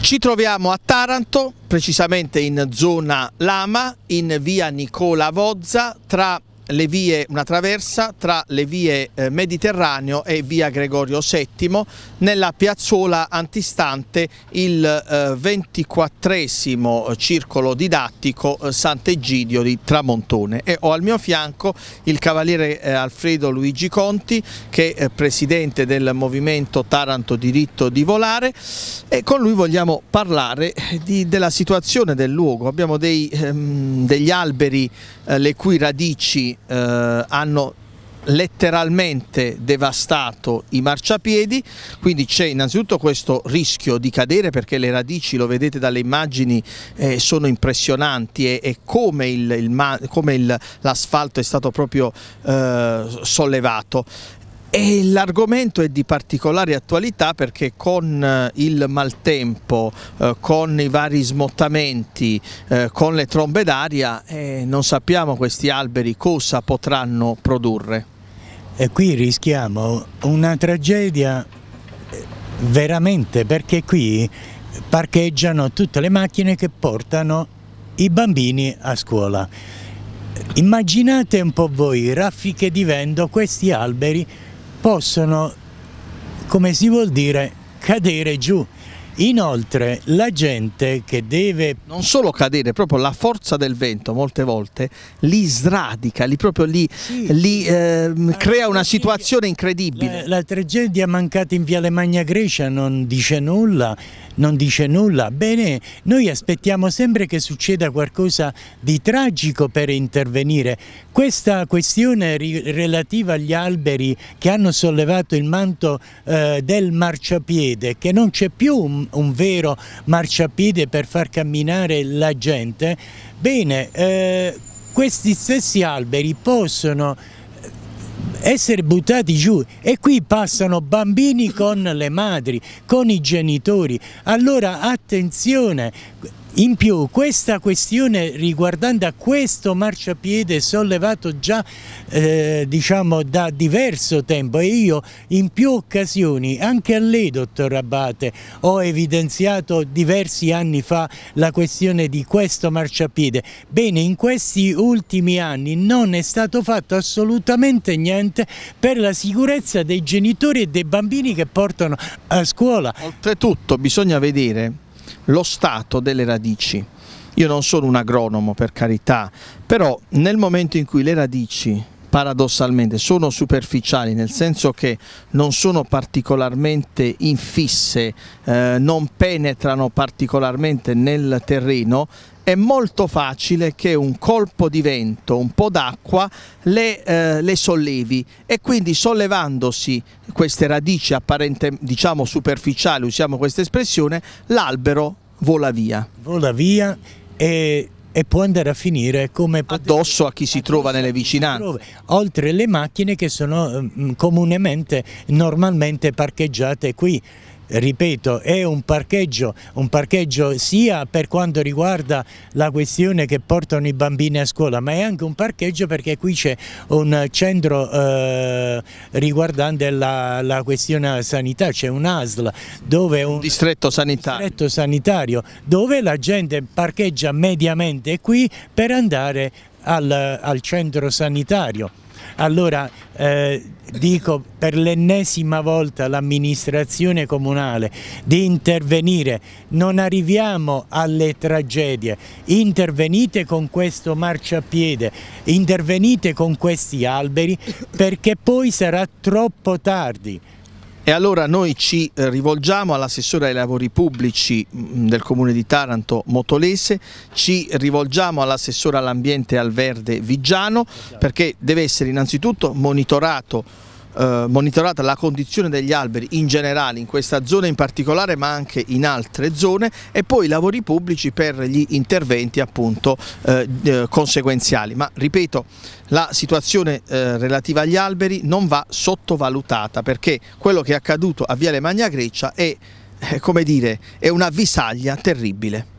Ci troviamo a Taranto, precisamente in zona Lama, in via Nicola Vozza, tra le vie, una traversa tra le vie eh, Mediterraneo e via Gregorio VII nella piazzola antistante il eh, ventiquattresimo circolo didattico eh, Sant'Egidio di Tramontone e ho al mio fianco il cavaliere Alfredo Luigi Conti che è presidente del movimento Taranto Diritto di Volare e con lui vogliamo parlare di, della situazione del luogo. Abbiamo dei, ehm, degli alberi le cui radici eh, hanno letteralmente devastato i marciapiedi, quindi c'è innanzitutto questo rischio di cadere perché le radici, lo vedete dalle immagini, eh, sono impressionanti e, e come, l'asfalto è stato proprio eh, sollevato l'argomento è di particolare attualità perché con eh, il maltempo, eh, con i vari smottamenti, eh, con le trombe d'aria, non sappiamo questi alberi cosa potranno produrre. E qui rischiamo una tragedia veramente perché qui parcheggiano tutte le macchine che portano i bambini a scuola. Immaginate un po' voi, raffiche di vento, questi alberi possono, come si vuol dire, cadere giù Inoltre la gente che deve... Non solo cadere, proprio la forza del vento molte volte li sradica, li, proprio li, sì. li eh, crea una situazione incredibile. La, la, tragedia mancata in Viale Magna Grecia non dice nulla, non dice nulla. Bene, noi aspettiamo sempre che succeda qualcosa di tragico per intervenire. Questa questione relativa agli alberi che hanno sollevato il manto eh, del marciapiede, che non c'è più un un, vero marciapiede per far camminare la gente, bene, eh, questi stessi alberi possono essere buttati giù e qui passano bambini con le madri, con i genitori. Allora attenzione, in più questa questione riguardante a questo marciapiede sollevato già eh, diciamo da diverso tempo e io in più occasioni anche a lei dottor Abate ho evidenziato diversi anni fa la questione di questo marciapiede. Bene in questi ultimi anni non è stato fatto assolutamente niente per la sicurezza dei genitori e dei bambini che portano a scuola. Oltretutto bisogna vedere lo stato delle radici. Io non sono un agronomo per carità, però nel momento in cui le radici paradossalmente sono superficiali nel senso che non sono particolarmente infisse, eh, non penetrano particolarmente nel terreno è molto facile che un colpo di vento, un po' d'acqua, le, eh, le, sollevi e quindi sollevandosi queste radici apparentemente diciamo superficiali, usiamo questa espressione, l'albero vola via. Vola via e e può andare a finire come addosso a chi si trova nelle vicinanze oltre le macchine che sono ehm, comunemente normalmente parcheggiate qui ripeto, è un parcheggio, un parcheggio sia per quanto riguarda la questione che portano i bambini a scuola, ma è anche un parcheggio perché qui c'è un centro eh, riguardante la, la, questione sanità, c'è un ASL, dove un, un distretto, sanitario. distretto sanitario, dove la gente parcheggia mediamente qui per andare al, al, centro sanitario. Allora eh, dico per l'ennesima volta all'amministrazione comunale di intervenire, non arriviamo alle tragedie, intervenite con questo marciapiede, intervenite con questi alberi perché poi sarà troppo tardi. E allora noi ci eh, rivolgiamo all'assessore ai lavori pubblici mm, del comune di Taranto Motolese, ci rivolgiamo all'assessore all'ambiente e al verde Vigiano perché deve essere innanzitutto monitorato eh, monitorata la condizione degli alberi in generale in questa zona in particolare ma anche in altre zone e poi lavori pubblici per gli interventi appunto eh, eh conseguenziali ma ripeto la situazione eh, relativa agli alberi non va sottovalutata perché quello che è accaduto a Viale Magna Grecia è, eh, come dire, è una visaglia terribile.